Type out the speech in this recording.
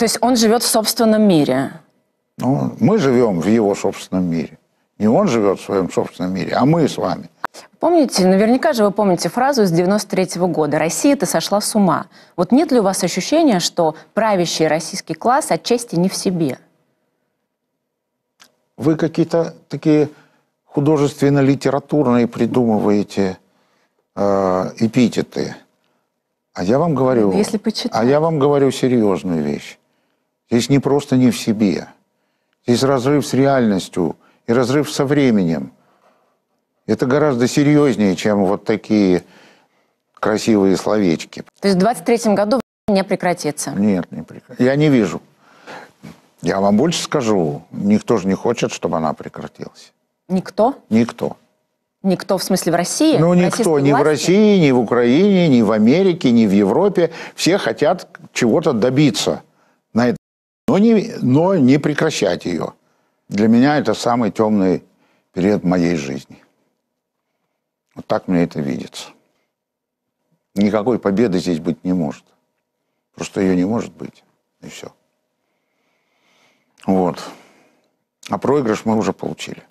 То есть он живет в собственном мире? Ну, мы живем в его собственном мире. Не он живет в своем собственном мире, а мы с вами. Помните, наверняка же вы помните фразу из 93 -го года «Россия, то сошла с ума». Вот нет ли у вас ощущения, что правящий российский класс отчасти не в себе? Вы какие-то такие художественно-литературные придумываете э, эпитеты. А я вам говорю... Если почитать. А я вам говорю серьезную вещь. Здесь не просто не в себе. Здесь разрыв с реальностью и разрыв со временем. Это гораздо серьезнее, чем вот такие красивые словечки. То есть в 23 году не прекратится? Нет, не прекратится. Я не вижу. Я вам больше скажу, никто же не хочет, чтобы она прекратилась. Никто? Никто. Никто, в смысле, в России? Ну, никто. Ни власти? в России, ни в Украине, ни в Америке, ни в Европе. Все хотят чего-то добиться но не, но не прекращать ее. Для меня это самый темный период моей жизни. Вот так мне это видится. Никакой победы здесь быть не может. Просто ее не может быть. И все. Вот. А проигрыш мы уже получили.